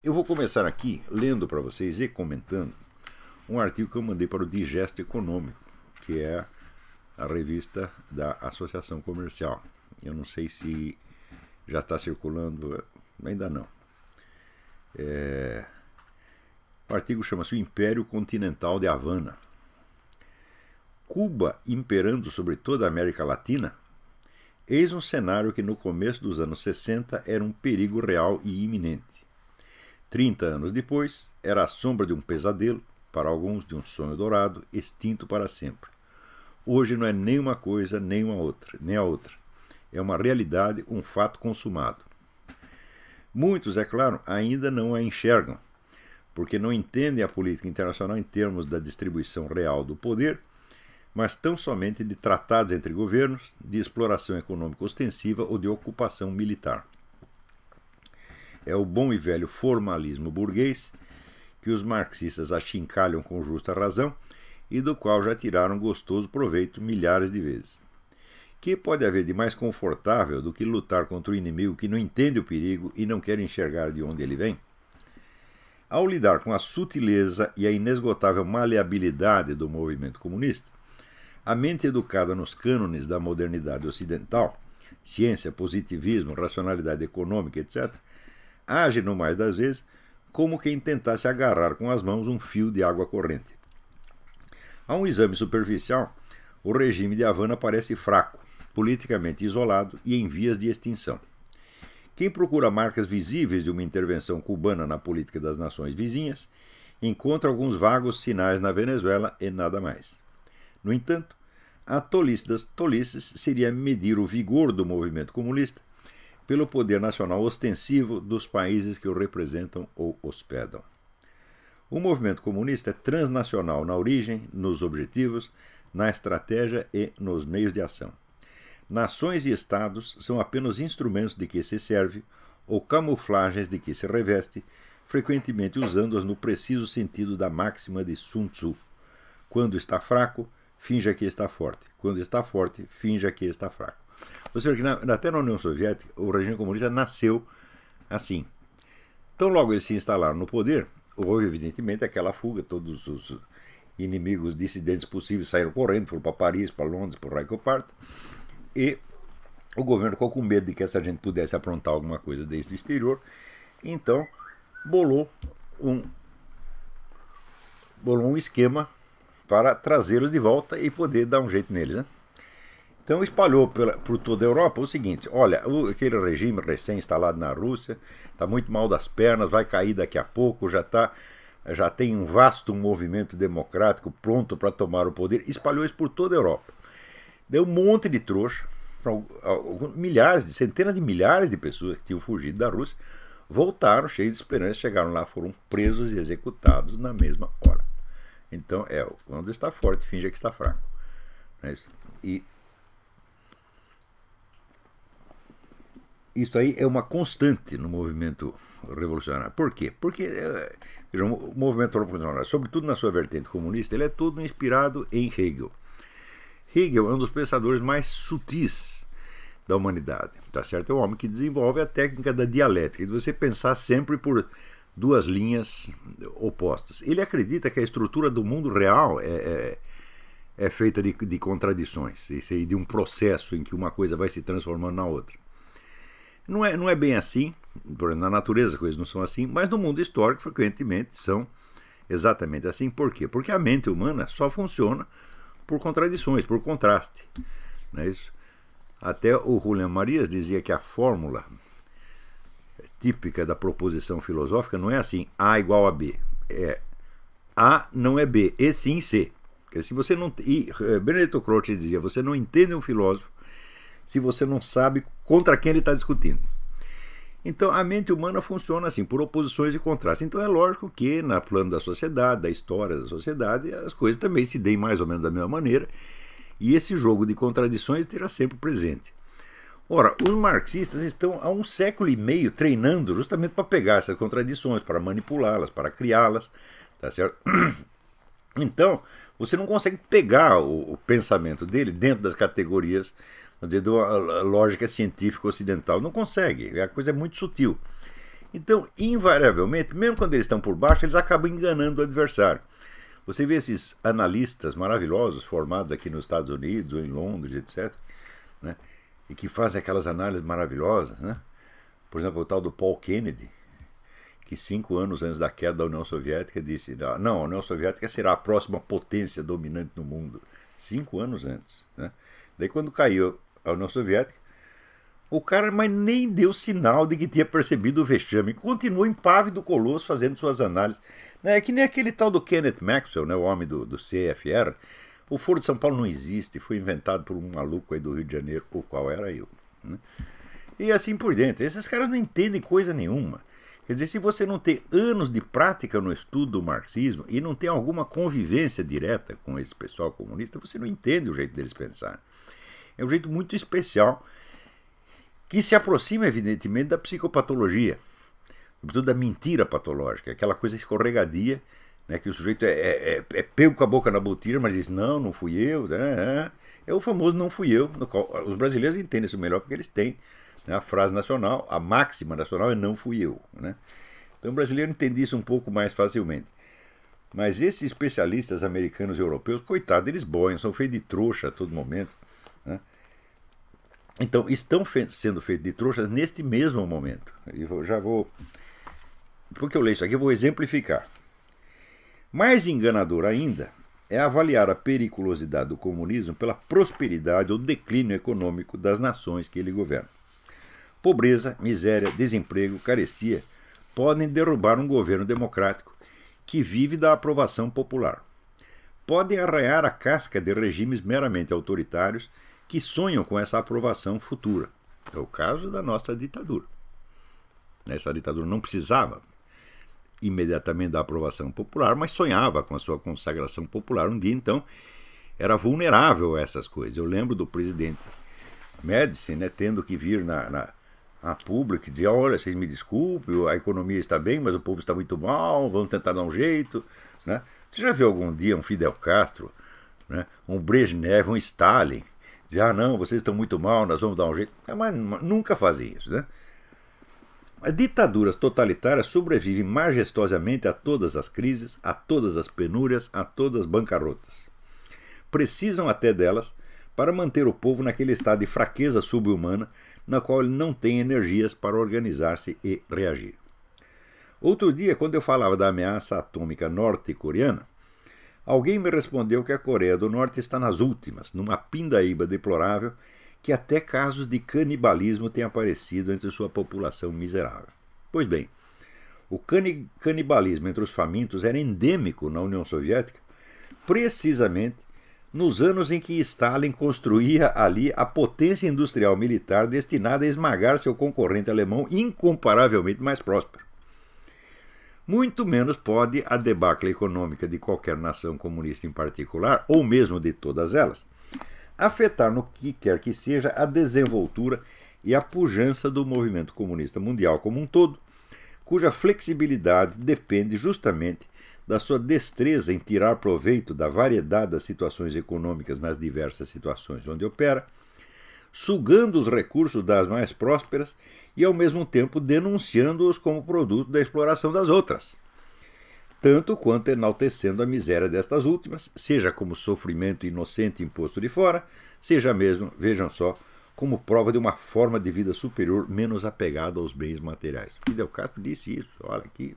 Eu vou começar aqui lendo para vocês e comentando um artigo que eu mandei para o Digesto Econômico, que é a revista da Associação Comercial. Eu não sei se já está circulando, ainda não. É... O artigo chama-se O Império Continental de Havana. Cuba imperando sobre toda a América Latina? Eis um cenário que no começo dos anos 60 era um perigo real e iminente Trinta anos depois, era a sombra de um pesadelo, para alguns de um sonho dourado, extinto para sempre. Hoje não é nem uma coisa, nem uma outra, nem a outra. É uma realidade, um fato consumado. Muitos, é claro, ainda não a enxergam, porque não entendem a política internacional em termos da distribuição real do poder, mas tão somente de tratados entre governos, de exploração econômica ostensiva ou de ocupação militar é o bom e velho formalismo burguês que os marxistas achincalham com justa razão e do qual já tiraram gostoso proveito milhares de vezes. Que pode haver de mais confortável do que lutar contra o inimigo que não entende o perigo e não quer enxergar de onde ele vem? Ao lidar com a sutileza e a inesgotável maleabilidade do movimento comunista, a mente educada nos cânones da modernidade ocidental, ciência, positivismo, racionalidade econômica, etc., age, no mais das vezes, como quem tentasse agarrar com as mãos um fio de água corrente. A um exame superficial, o regime de Havana parece fraco, politicamente isolado e em vias de extinção. Quem procura marcas visíveis de uma intervenção cubana na política das nações vizinhas encontra alguns vagos sinais na Venezuela e nada mais. No entanto, a tolice das tolices seria medir o vigor do movimento comunista pelo poder nacional ostensivo dos países que o representam ou hospedam. O movimento comunista é transnacional na origem, nos objetivos, na estratégia e nos meios de ação. Nações e estados são apenas instrumentos de que se serve ou camuflagens de que se reveste, frequentemente usando-as no preciso sentido da máxima de Sun Tzu. Quando está fraco, finja que está forte. Quando está forte, finja que está fraco. Você vê que na, até na União Soviética o regime comunista nasceu assim. Então logo eles se instalaram no poder, houve evidentemente aquela fuga, todos os inimigos dissidentes possíveis saíram correndo, foram para Paris, para Londres, para o Parto, e o governo ficou com medo de que essa gente pudesse aprontar alguma coisa desde o exterior, então bolou um, bolou um esquema para trazê-los de volta e poder dar um jeito neles, né? Então espalhou por toda a Europa o seguinte: olha, o, aquele regime recém-instalado na Rússia está muito mal das pernas, vai cair daqui a pouco, já está já tem um vasto movimento democrático pronto para tomar o poder, espalhou isso por toda a Europa. Deu um monte de trouxa, milhares, de, centenas de milhares de pessoas que tinham fugido da Rússia, voltaram cheios de esperança, chegaram lá, foram presos e executados na mesma hora. Então, é, quando está forte, finge que está fraco. Né, e isso aí é uma constante no movimento revolucionário. Por quê? Porque eh, veja, o movimento revolucionário, sobretudo na sua vertente comunista, ele é todo inspirado em Hegel. Hegel é um dos pensadores mais sutis da humanidade, tá certo? É um homem que desenvolve a técnica da dialética, de você pensar sempre por duas linhas opostas. Ele acredita que a estrutura do mundo real é, é, é feita de, de contradições, e de um processo em que uma coisa vai se transformando na outra. Não é, não é bem assim, na natureza coisas não são assim, mas no mundo histórico frequentemente são exatamente assim. Por quê? Porque a mente humana só funciona por contradições, por contraste. Não é isso? Até o Julian Marias dizia que a fórmula típica da proposição filosófica não é assim A igual a B. É A não é B, e sim C. Porque se você não, e eh, Benedetto Croce dizia, você não entende um filósofo se você não sabe contra quem ele está discutindo. Então, a mente humana funciona assim, por oposições e contrastes. Então, é lógico que, na plano da sociedade, da história da sociedade, as coisas também se deem mais ou menos da mesma maneira, e esse jogo de contradições terá sempre presente. Ora, os marxistas estão há um século e meio treinando justamente para pegar essas contradições, para manipulá-las, para criá-las, tá certo? Então, você não consegue pegar o, o pensamento dele dentro das categorias dizer, de uma lógica científica ocidental. Não consegue, a coisa é muito sutil. Então, invariavelmente, mesmo quando eles estão por baixo, eles acabam enganando o adversário. Você vê esses analistas maravilhosos formados aqui nos Estados Unidos, em Londres, etc., né? e que fazem aquelas análises maravilhosas. Né? Por exemplo, o tal do Paul Kennedy, que cinco anos antes da queda da União Soviética disse: ah, não, a União Soviética será a próxima potência dominante no mundo. Cinco anos antes. Né? Daí, quando caiu a União Soviética, o cara mas nem deu sinal de que tinha percebido o vexame. Continua impávido colosso fazendo suas análises. Né, é que nem aquele tal do Kenneth Maxwell, né, o homem do, do CFR. O Foro de São Paulo não existe, foi inventado por um maluco aí do Rio de Janeiro, o qual era eu. Né? E assim por dentro. Esses caras não entendem coisa nenhuma. Quer dizer, se você não tem anos de prática no estudo do marxismo e não tem alguma convivência direta com esse pessoal comunista, você não entende o jeito deles pensar. É um jeito muito especial que se aproxima, evidentemente, da psicopatologia, sobretudo da mentira patológica, aquela coisa escorregadia, né, que o sujeito é, é, é, é pego com a boca na botina, mas diz, não, não fui eu. Né? né, né. É o famoso não fui eu, os brasileiros entendem isso melhor porque eles têm né, a frase nacional, a máxima nacional é não fui eu. Né? Então o brasileiro entende isso um pouco mais facilmente. Mas esses especialistas americanos e europeus, coitado, eles boiam, são feios de trouxa a todo momento. Então, estão fe sendo feitos de trouxas neste mesmo momento. E já vou. Porque eu leio isso aqui, eu vou exemplificar. Mais enganador ainda é avaliar a periculosidade do comunismo pela prosperidade ou declínio econômico das nações que ele governa. Pobreza, miséria, desemprego, carestia podem derrubar um governo democrático que vive da aprovação popular. Podem arranhar a casca de regimes meramente autoritários que sonham com essa aprovação futura. É o caso da nossa ditadura. Essa ditadura não precisava imediatamente da aprovação popular, mas sonhava com a sua consagração popular um dia, então era vulnerável a essas coisas. Eu lembro do presidente Médici né, tendo que vir na, na a e dizer: olha, vocês me desculpem, a economia está bem, mas o povo está muito mal, vamos tentar dar um jeito. Né? Você já viu algum dia um Fidel Castro, né, um Brezhnev, um Stalin? Dizer, ah, não, vocês estão muito mal, nós vamos dar um jeito. É, mas nunca fazem isso, né? As ditaduras totalitárias sobrevivem majestosamente a todas as crises, a todas as penúrias, a todas as bancarrotas. Precisam até delas para manter o povo naquele estado de fraqueza subhumana na qual ele não tem energias para organizar-se e reagir. Outro dia, quando eu falava da ameaça atômica norte-coreana, Alguém me respondeu que a Coreia do Norte está nas últimas, numa pindaíba deplorável, que até casos de canibalismo têm aparecido entre sua população miserável. Pois bem, o canibalismo entre os famintos era endêmico na União Soviética, precisamente nos anos em que Stalin construía ali a potência industrial militar destinada a esmagar seu concorrente alemão incomparavelmente mais próspero muito menos pode a debacle econômica de qualquer nação comunista em particular, ou mesmo de todas elas, afetar no que quer que seja a desenvoltura e a pujança do movimento comunista mundial como um todo, cuja flexibilidade depende justamente da sua destreza em tirar proveito da variedade das situações econômicas nas diversas situações onde opera, sugando os recursos das mais prósperas e, ao mesmo tempo, denunciando-os como produto da exploração das outras, tanto quanto enaltecendo a miséria destas últimas, seja como sofrimento inocente imposto de fora, seja mesmo, vejam só, como prova de uma forma de vida superior menos apegada aos bens materiais. Fidel Castro disse isso, olha aqui.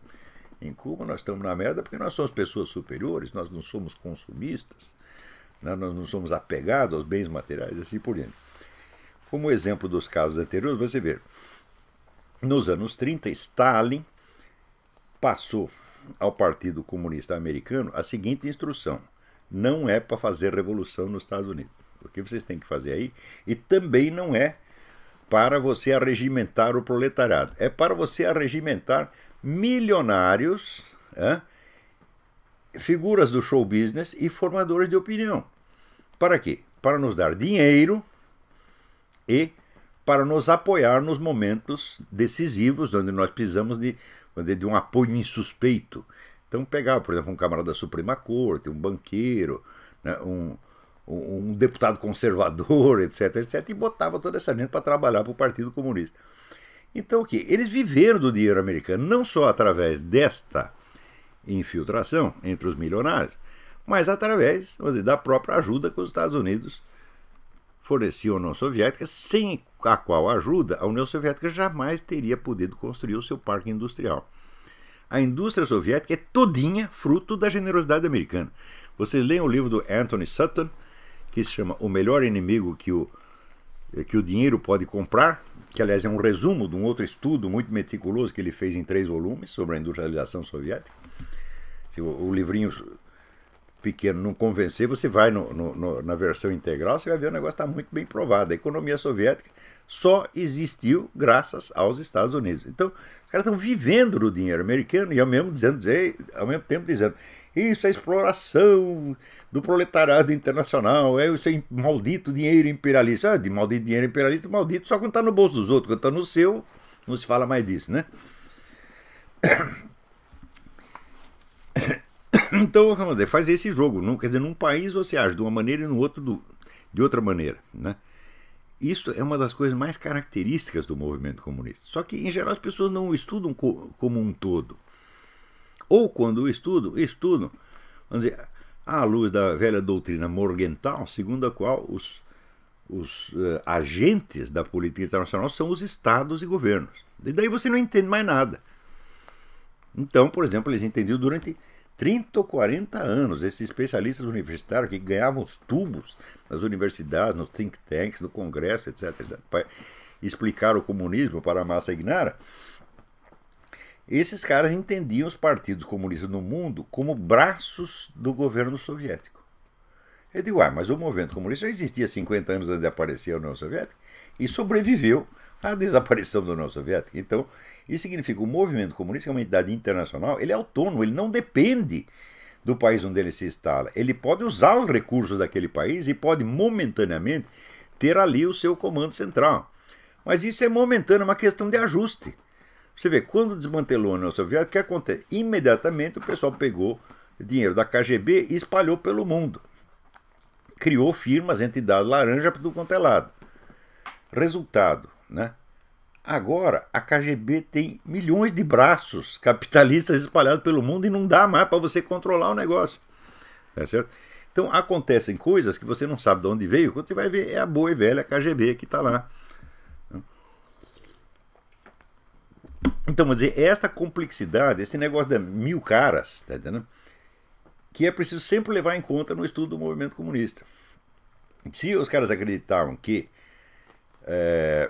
Em Cuba nós estamos na merda porque nós somos pessoas superiores, nós não somos consumistas, né, nós não somos apegados aos bens materiais e assim por diante. Como exemplo dos casos anteriores, você vê, nos anos 30, Stalin passou ao Partido Comunista Americano a seguinte instrução: não é para fazer revolução nos Estados Unidos. O que vocês têm que fazer aí? E também não é para você arregimentar o proletariado. É para você arregimentar milionários, figuras do show business e formadores de opinião. Para quê? Para nos dar dinheiro e para nos apoiar nos momentos decisivos, onde nós precisamos de, dizer, de um apoio insuspeito. Então, pegava, por exemplo, um camarada da Suprema Corte, um banqueiro, né, um, um, deputado conservador, etc, etc, e botava toda essa gente para trabalhar para o Partido Comunista. Então, o que? Eles viveram do dinheiro americano, não só através desta infiltração entre os milionários, mas através dizer, da própria ajuda que os Estados Unidos fornecia a União Soviética, sem a qual ajuda a União Soviética jamais teria podido construir o seu parque industrial. A indústria soviética é todinha fruto da generosidade americana. Vocês leem o livro do Anthony Sutton, que se chama O Melhor Inimigo que o, eh, que o Dinheiro Pode Comprar, que aliás é um resumo de um outro estudo muito meticuloso que ele fez em três volumes sobre a industrialização soviética. o livrinho pequeno não convencer, você vai no, no, no, na versão integral, você vai ver o negócio está muito bem provado. A economia soviética só existiu graças aos Estados Unidos. Então, os caras estão vivendo no dinheiro americano e ao mesmo, dizendo, ao mesmo tempo dizendo isso é exploração do proletariado internacional, é isso é maldito dinheiro imperialista. Ah, de maldito dinheiro imperialista, maldito só quando está no bolso dos outros, quando está no seu, não se fala mais disso, né? Então, dizer, faz esse jogo. Não, quer dizer, num país você age de uma maneira e no outro do, de outra maneira. Né? Isso é uma das coisas mais características do movimento comunista. Só que, em geral, as pessoas não o estudam como um todo. Ou, quando o estudam, estudam, vamos dizer, à luz da velha doutrina morgental, segundo a qual os, os uh, agentes da política internacional são os estados e governos. E daí você não entende mais nada. Então, por exemplo, eles entendiam durante 30 ou 40 anos. Esses especialistas universitários que ganhavam os tubos nas universidades, nos think tanks, no Congresso, etc., etc para explicar o comunismo para a massa ignara. Esses caras entendiam os partidos comunistas no mundo como braços do governo soviético. Eu digo, ah, mas o movimento comunista já existia 50 anos antes de aparecer a União Soviética e sobreviveu à desaparição da União Soviética. Então, isso significa que o movimento comunista, que é uma entidade internacional, ele é autônomo, ele não depende do país onde ele se instala. Ele pode usar os recursos daquele país e pode momentaneamente ter ali o seu comando central. Mas isso é momentâneo, é uma questão de ajuste. Você vê, quando desmantelou a União Soviética, o que acontece? Imediatamente o pessoal pegou dinheiro da KGB e espalhou pelo mundo. Criou firmas, entidades laranja para tudo quanto é lado. Resultado, né? Agora, a KGB tem milhões de braços capitalistas espalhados pelo mundo e não dá mais para você controlar o negócio. Tá certo? Então, acontecem coisas que você não sabe de onde veio. Quando você vai ver, é a boa e velha KGB que está lá. Então, vamos dizer, esta complexidade, esse negócio da mil caras, tá entendendo? que é preciso sempre levar em conta no estudo do movimento comunista. Se os caras acreditavam que é,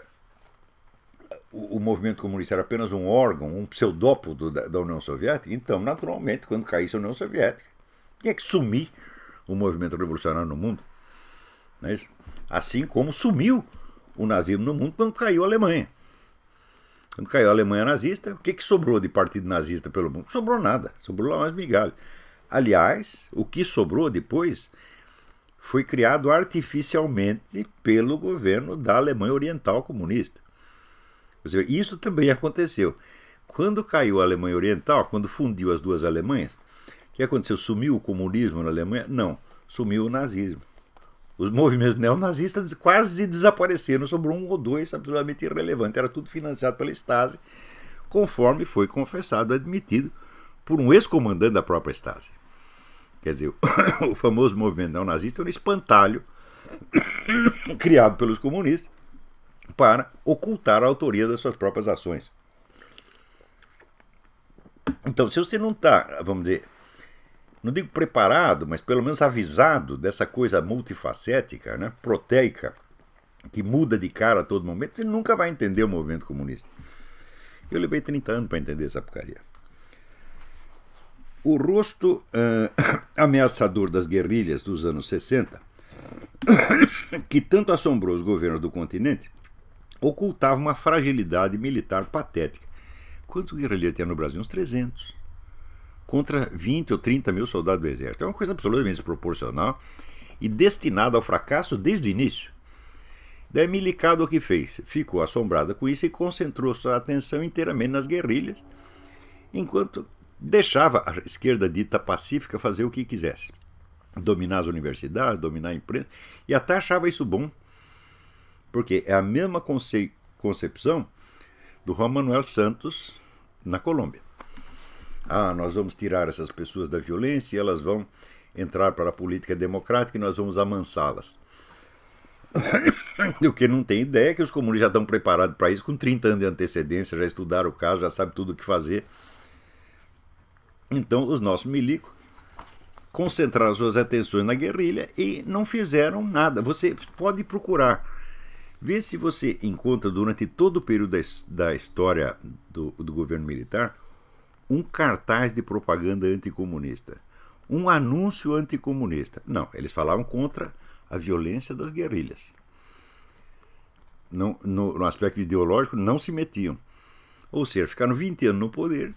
o, o, movimento comunista era apenas um órgão, um pseudópodo da, da, União Soviética, então, naturalmente, quando caísse a União Soviética, tinha que sumir o movimento revolucionário no mundo. É assim como sumiu o nazismo no mundo quando caiu a Alemanha. Quando caiu a Alemanha nazista, o que, que sobrou de partido nazista pelo mundo? Sobrou nada, sobrou lá mais migalhas. Aliás, o que sobrou depois foi criado artificialmente pelo governo da Alemanha Oriental Comunista isso também aconteceu. Quando caiu a Alemanha Oriental, quando fundiu as duas Alemanhas, o que aconteceu? Sumiu o comunismo na Alemanha? Não, sumiu o nazismo. Os movimentos neonazistas quase desapareceram, sobrou um ou dois absolutamente irrelevante. Era tudo financiado pela Stasi, conforme foi confessado, admitido por um ex-comandante da própria Stasi. Quer dizer, o famoso movimento neonazista era um espantalho criado pelos comunistas para ocultar a autoria das suas próprias ações. Então, se você não está, vamos dizer, não digo preparado, mas pelo menos avisado dessa coisa multifacética, né, proteica, que muda de cara a todo momento, você nunca vai entender o movimento comunista. Eu levei 30 anos para entender essa porcaria. O rosto uh, ameaçador das guerrilhas dos anos 60, que tanto assombrou os governos do continente, ocultava uma fragilidade militar patética. Quantos guerrilheiros tinha no Brasil? Uns 300. Contra 20 ou 30 mil soldados do Exército. É uma coisa absolutamente desproporcional e destinada ao fracasso desde o início. Daí Milicado o que fez? Ficou assombrada com isso e concentrou sua atenção inteiramente nas guerrilhas, enquanto deixava a esquerda dita pacífica fazer o que quisesse. Dominar as universidades, dominar a imprensa, e até achava isso bom porque é a mesma conce concepção do Juan Manuel Santos na Colômbia. Ah, nós vamos tirar essas pessoas da violência e elas vão entrar para a política democrática e nós vamos amansá-las. o que não tem ideia é que os comunistas já estão preparados para isso com 30 anos de antecedência, já estudaram o caso, já sabem tudo o que fazer. Então, os nossos milicos concentraram suas atenções na guerrilha e não fizeram nada. Você pode procurar Vê se você encontra durante todo o período da, história do, do governo militar um cartaz de propaganda anticomunista, um anúncio anticomunista. Não, eles falavam contra a violência das guerrilhas. no, no, aspecto ideológico, não se metiam. Ou seja, ficaram 20 anos no poder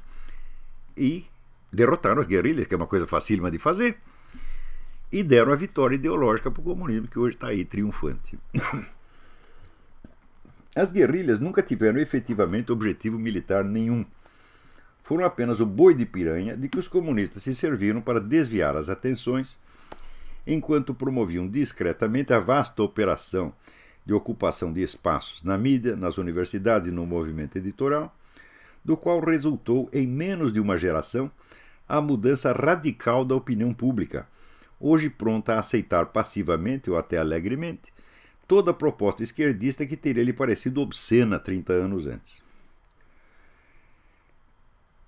e derrotaram as guerrilhas, que é uma coisa facílima de fazer, e deram a vitória ideológica para o comunismo, que hoje está aí triunfante. As guerrilhas nunca tiveram efetivamente objetivo militar nenhum. Foram apenas o boi de piranha de que os comunistas se serviram para desviar as atenções, enquanto promoviam discretamente a vasta operação de ocupação de espaços na mídia, nas universidades e no movimento editorial, do qual resultou, em menos de uma geração, a mudança radical da opinião pública, hoje pronta a aceitar passivamente ou até alegremente toda a proposta esquerdista que teria lhe parecido obscena 30 anos antes.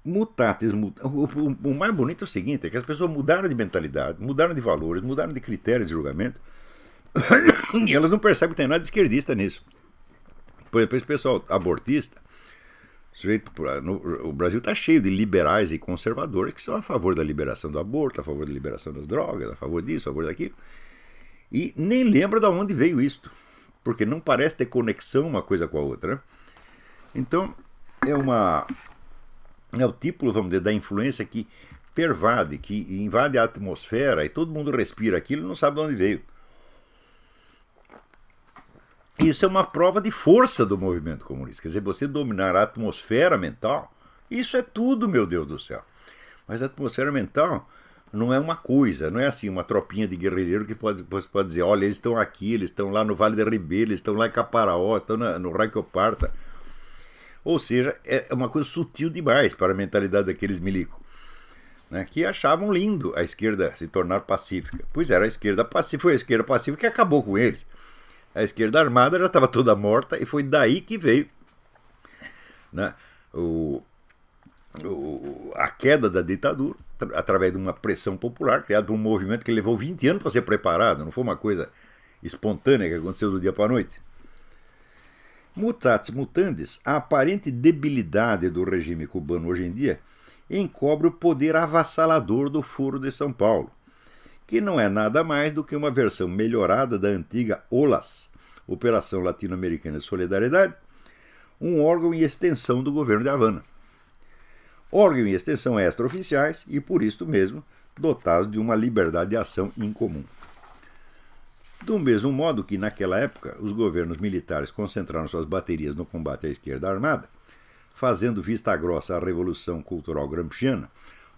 Mutatis, o, mais bonito é o seguinte: é que as pessoas mudaram de mentalidade, mudaram de valores, mudaram de critérios de julgamento, e elas não percebem que tem nada de esquerdista nisso. Por exemplo, esse pessoal abortista, o Brasil está cheio de liberais e conservadores que são a favor da liberação do aborto, a favor da liberação das drogas, a favor disso, a favor daquilo. E nem lembra de onde veio isto, porque não parece ter conexão uma coisa com a outra. Né? Então, é uma é o tipo, vamos dizer, da influência que pervade, que invade a atmosfera e todo mundo respira aquilo e não sabe de onde veio. Isso é uma prova de força do movimento comunista. Quer dizer, você dominar a atmosfera mental, isso é tudo, meu Deus do céu. Mas a atmosfera mental não é uma coisa, não é assim uma tropinha de guerrilheiro que pode, você pode dizer, olha, eles estão aqui, eles estão lá no Vale da Ribeira, eles estão lá em Caparaó, estão na, no Raio Parta. Ou seja, é uma coisa sutil demais para a mentalidade daqueles milico, né, que achavam lindo a esquerda se tornar pacífica. Pois era a esquerda pacífica, foi a esquerda pacífica que acabou com eles. A esquerda armada já estava toda morta e foi daí que veio né, o, o, a queda da ditadura através de uma pressão popular, criado por um movimento que levou 20 anos para ser preparado, não foi uma coisa espontânea que aconteceu do dia para a noite. Mutatis mutandis, a aparente debilidade do regime cubano hoje em dia encobre o poder avassalador do Foro de São Paulo, que não é nada mais do que uma versão melhorada da antiga OLAS, Operação Latino-Americana de Solidariedade, um órgão em extensão do governo de Havana órgão e extensão extraoficiais e, por isto mesmo, dotados de uma liberdade de ação incomum. Do mesmo modo que, naquela época, os governos militares concentraram suas baterias no combate à esquerda armada, fazendo vista grossa à Revolução Cultural Gramsciana,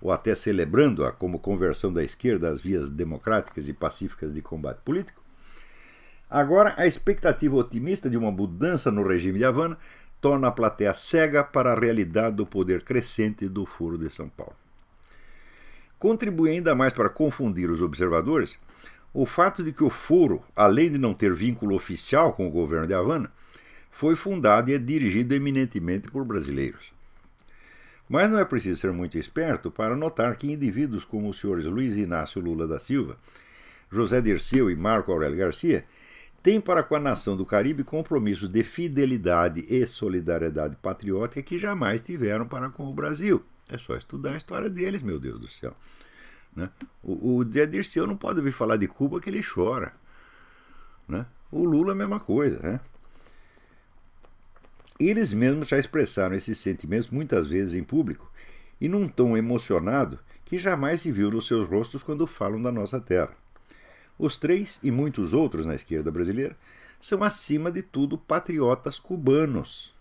ou até celebrando-a como conversão da esquerda às vias democráticas e pacíficas de combate político, agora a expectativa otimista de uma mudança no regime de Havana torna a plateia cega para a realidade do poder crescente do Foro de São Paulo. Contribui ainda mais para confundir os observadores o fato de que o Foro, além de não ter vínculo oficial com o governo de Havana, foi fundado e é dirigido eminentemente por brasileiros. Mas não é preciso ser muito esperto para notar que indivíduos como os senhores Luiz Inácio Lula da Silva, José Dirceu e Marco Aurélio Garcia tem para com a nação do Caribe compromissos de fidelidade e solidariedade patriótica que jamais tiveram para com o Brasil. É só estudar a história deles, meu Deus do céu. Né? O, Zé Dirceu não pode ouvir falar de Cuba que ele chora. Né? O Lula a mesma coisa. Né? Eles mesmos já expressaram esses sentimentos muitas vezes em público e num tom emocionado que jamais se viu nos seus rostos quando falam da nossa terra. Os três e muitos outros na esquerda brasileira são, acima de tudo, patriotas cubanos.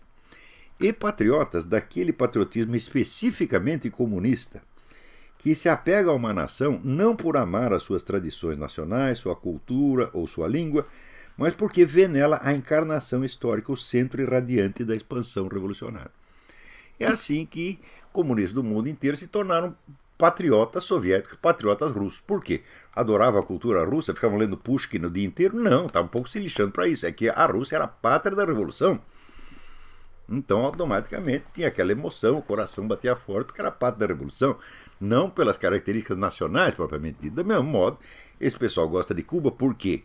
E patriotas daquele patriotismo especificamente comunista, que se apega a uma nação não por amar as suas tradições nacionais, sua cultura ou sua língua, mas porque vê nela a encarnação histórica, o centro irradiante da expansão revolucionária. É assim que comunistas do mundo inteiro se tornaram soviético e patriota russo, Por quê? Adorava a cultura russa, ficavam lendo Pushkin o dia inteiro? Não, estava um pouco se lixando para isso. É que a Rússia era a pátria da Revolução. Então, automaticamente, tinha aquela emoção, o coração batia forte, porque era parte da Revolução. Não pelas características nacionais, propriamente dito. Do mesmo modo, esse pessoal gosta de Cuba por quê?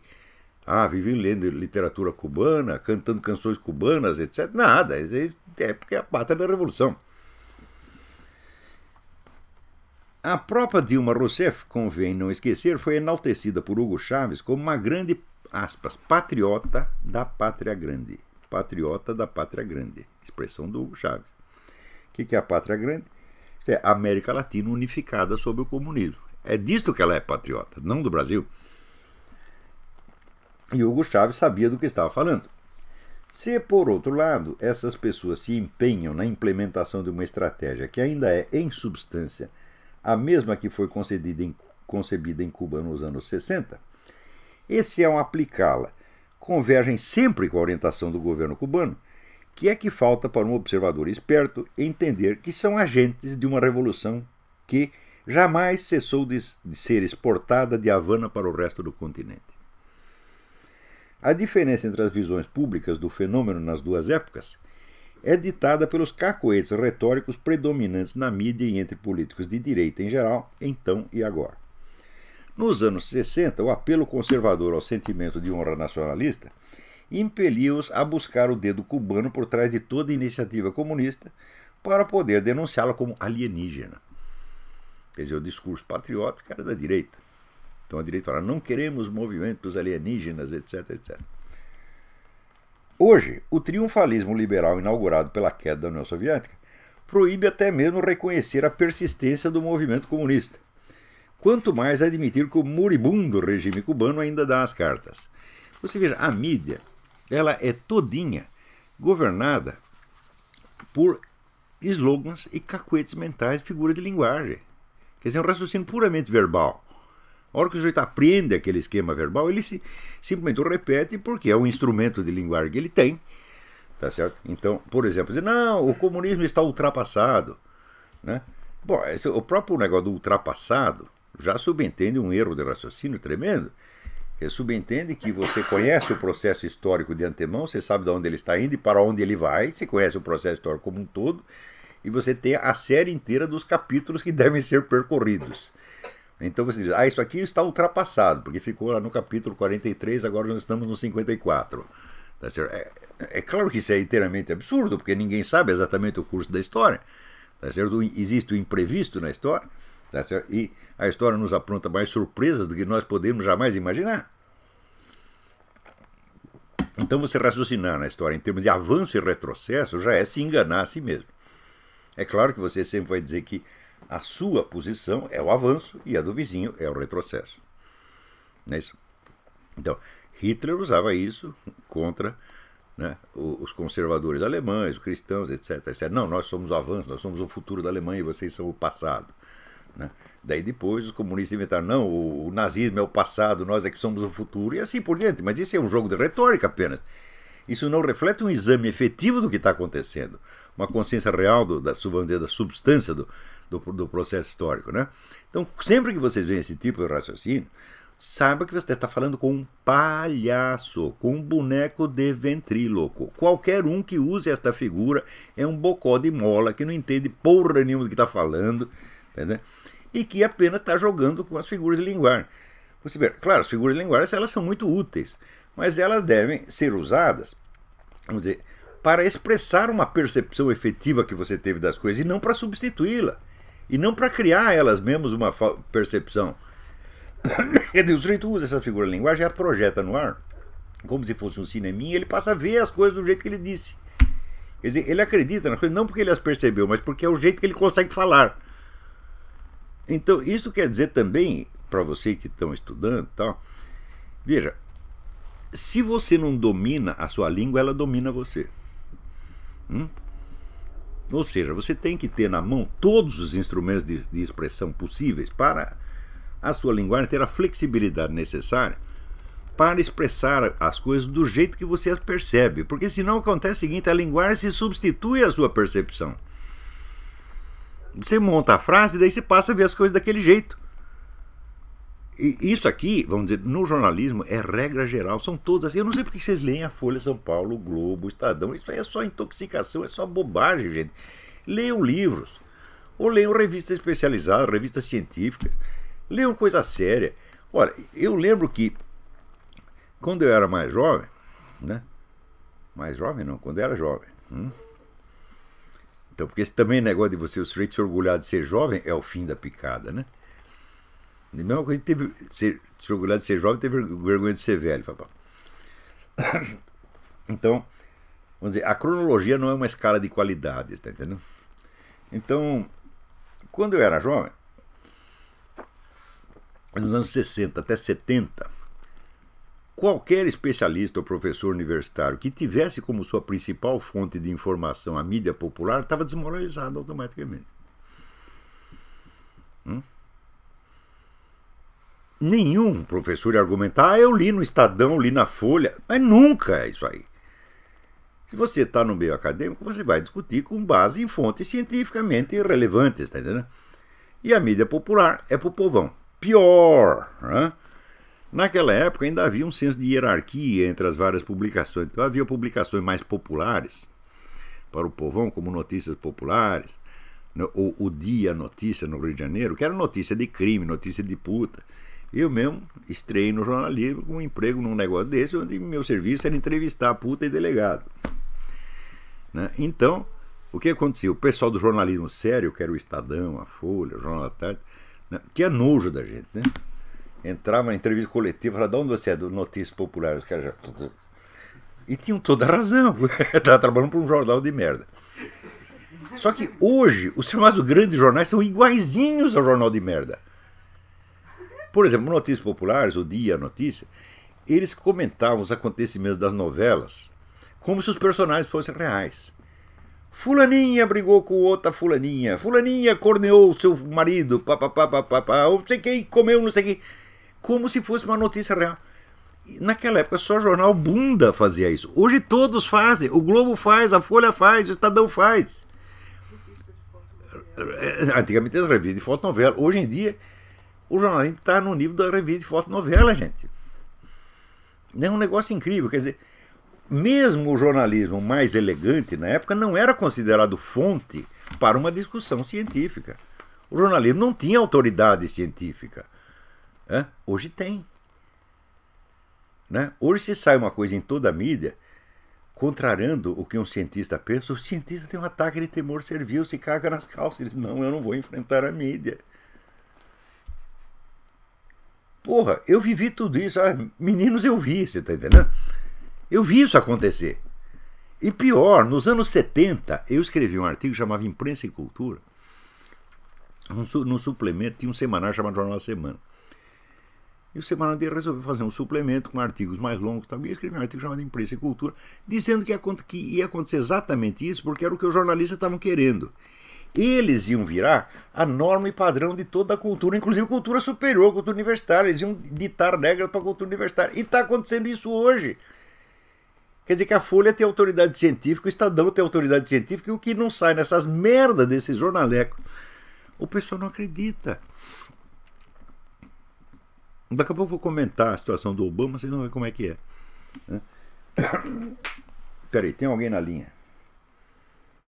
Ah, viviam lendo literatura cubana, cantando canções cubanas, etc. Nada, é porque é a pátria da Revolução. A própria Dilma Rousseff, convém não esquecer, foi enaltecida por Hugo Chávez como uma grande, aspas, patriota da pátria grande. Patriota da pátria grande, expressão do Hugo Chávez. O que, é a pátria grande? Isso é a América Latina unificada sob o comunismo. É disto que ela é patriota, não do Brasil. E Hugo Chávez sabia do que estava falando. Se, por outro lado, essas pessoas se empenham na implementação de uma estratégia que ainda é, em substância, a mesma que foi em, concebida em Cuba nos anos 60, esse ao é aplicá-la convergem sempre com a orientação do governo cubano, que é que falta para um observador esperto entender que são agentes de uma revolução que jamais cessou de, de ser exportada de Havana para o resto do continente. A diferença entre as visões públicas do fenômeno nas duas épocas é ditada pelos cacoetes retóricos predominantes na mídia e entre políticos de direita em geral, então e agora. Nos anos 60, o apelo conservador ao sentimento de honra nacionalista impelia-os a buscar o dedo cubano por trás de toda iniciativa comunista para poder denunciá-la como alienígena. Quer dizer, o discurso patriótico era da direita. Então a direita fala: não queremos movimentos alienígenas, etc, etc. Hoje, o triunfalismo liberal inaugurado pela queda da União Soviética proíbe até mesmo reconhecer a persistência do movimento comunista. Quanto mais admitir que o moribundo regime cubano ainda dá as cartas. Você veja, a mídia, ela é todinha governada por slogans e cacuetes mentais, figuras de linguagem. Quer dizer, um raciocínio puramente verbal. A hora que o sujeito aprende aquele esquema verbal, ele se, simplesmente o repete porque é um instrumento de linguagem que ele tem. Tá certo? Então, por exemplo, dizer, não, o comunismo está ultrapassado. Né? Bom, esse, o próprio negócio do ultrapassado já subentende um erro de raciocínio tremendo. Ele subentende que você conhece o processo histórico de antemão, você sabe de onde ele está indo e para onde ele vai, você conhece o processo histórico como um todo, e você tem a série inteira dos capítulos que devem ser percorridos. Então você diz, ah, isso aqui está ultrapassado, porque ficou lá no capítulo 43, agora nós estamos no 54. Tá certo? É, é claro que isso é inteiramente absurdo, porque ninguém sabe exatamente o curso da história. Tá certo? Existe o imprevisto na história, tá certo? e a história nos apronta mais surpresas do que nós podemos jamais imaginar. Então você raciocinar na história em termos de avanço e retrocesso já é se enganar a si mesmo. É claro que você sempre vai dizer que a sua posição é o avanço e a do vizinho é o retrocesso. Não é isso? Então, Hitler usava isso contra né, os conservadores alemães, os cristãos, etc, etc. Não, nós somos o avanço, nós somos o futuro da Alemanha e vocês são o passado. Né? Daí depois os comunistas inventaram, não, o, o, nazismo é o passado, nós é que somos o futuro, e assim por diante. Mas isso é um jogo de retórica apenas. Isso não reflete um exame efetivo do que está acontecendo, uma consciência real do, da, da substância do, do, do processo histórico. Né? Então, sempre que vocês veem esse tipo de raciocínio, saiba que você está falando com um palhaço, com um boneco de ventríloco. Qualquer um que use esta figura é um bocó de mola que não entende porra nenhuma do que está falando entendeu? e que apenas está jogando com as figuras de linguagem. Você vê, claro, as figuras de linguagem elas são muito úteis, mas elas devem ser usadas, vamos dizer, para expressar uma percepção efetiva que você teve das coisas e não para substituí-la e não para criar elas mesmas uma percepção. o sujeito usa essa figura de linguagem, a projeta no ar, como se fosse um cinema ele passa a ver as coisas do jeito que ele disse. Quer dizer, ele acredita nas coisas não porque ele as percebeu, mas porque é o jeito que ele consegue falar. Então, isso quer dizer também, para você que estão estudando tal, veja, se você não domina a sua língua, ela domina você. Hum? Ou seja, você tem que ter na mão todos os instrumentos de, de expressão possíveis para a sua linguagem ter a flexibilidade necessária para expressar as coisas do jeito que você as percebe. Porque senão acontece o seguinte: a linguagem se substitui à sua percepção. Você monta a frase e daí você passa a ver as coisas daquele jeito isso aqui, vamos dizer, no jornalismo é regra geral, são todas. Assim. Eu não sei porque vocês leem a Folha São Paulo, o Globo, o Estadão, isso aí é só intoxicação, é só bobagem, gente. Leiam livros, ou leiam revistas especializadas, revistas científicas, leiam coisa séria. Olha, eu lembro que quando eu era mais jovem, né? Mais jovem não, quando eu era jovem. Hum? Então, porque esse também negócio de você, o sujeito se orgulhar de ser jovem, é o fim da picada, né? A mesma coisa que teve ser orgulhado de ser jovem, teve vergonha de ser velho. Papá. Então, vamos dizer, a cronologia não é uma escala de qualidades, tá entendendo? Então, quando eu era jovem, nos anos 60 até 70, qualquer especialista ou professor universitário que tivesse como sua principal fonte de informação a mídia popular estava desmoralizado automaticamente. Hum? nenhum professor ia argumentar, ah, eu li no Estadão, li na Folha, mas nunca é isso aí. Se você está no meio acadêmico, você vai discutir com base em fontes cientificamente relevantes, tá entendendo? E a mídia popular é para o povão. Pior! Né? Naquela época ainda havia um senso de hierarquia entre as várias publicações. Então havia publicações mais populares para o povão, como notícias populares, ou o Dia Notícia no Rio de Janeiro, que era notícia de crime, notícia de puta. Eu mesmo estreiei no jornalismo com um emprego num negócio desse, onde meu serviço era entrevistar a puta e delegado. Né? Então, o que acontecia? O pessoal do jornalismo sério, que era o Estadão, a Folha, o Jornal da Tarde, né? tinha nojo da gente, né? Entrava na entrevista coletiva, falava, de onde você é? Do Notícias Populares. Os caras já... E tinham toda a razão, estava trabalhando para um jornal de merda. Só que hoje, os chamados grandes jornais são iguaizinhos ao jornal de merda. Por exemplo, Notícias Populares, o Dia Notícia, eles comentavam os acontecimentos das novelas como se os personagens fossem reais. Fulaninha brigou com outra fulaninha. Fulaninha corneou o seu marido. Papapá, papapá, não sei quem comeu, não sei quem. Como se fosse uma notícia real. naquela época só jornal bunda fazia isso. Hoje todos fazem. O Globo faz, a Folha faz, o Estadão faz. É, é, antigamente as revistas de foto novela. Hoje em dia o jornalismo está no nível da revista de Novela, gente. É um negócio incrível, quer dizer, mesmo o jornalismo mais elegante na época não era considerado fonte para uma discussão científica. O jornalismo não tinha autoridade científica. Hoje tem. Né? Hoje se sai uma coisa em toda a mídia contrariando o que um cientista pensa. O cientista tem um ataque de temor servil, se caga nas calças. Ele diz, não, eu não vou enfrentar a mídia. Porra, eu vivi tudo isso. Ah, meninos, eu vi, você tá entendendo? Eu vi isso acontecer. E pior, nos anos 70, eu escrevi um artigo chamado Imprensa e Cultura. Num, num suplemento, tinha um semanário chamado Jornal da Semana. E o semanário dele resolveu fazer um suplemento com artigos mais longos também. Eu escrevi um artigo chamado Imprensa e Cultura, dizendo que ia, que ia acontecer exatamente isso, porque era o que os jornalistas estavam querendo eles iam virar a norma e padrão de toda a cultura, inclusive cultura superior, cultura universitária. Eles iam ditar regras para a cultura universitária. E está acontecendo isso hoje. Quer dizer que a Folha tem autoridade científica, o Estadão tem autoridade científica, e o que não sai nessas merdas desses jornalecos? O pessoal não acredita. Daqui a pouco eu vou comentar a situação do Obama, vocês vão ver como é que é. Né? Peraí, tem alguém na linha.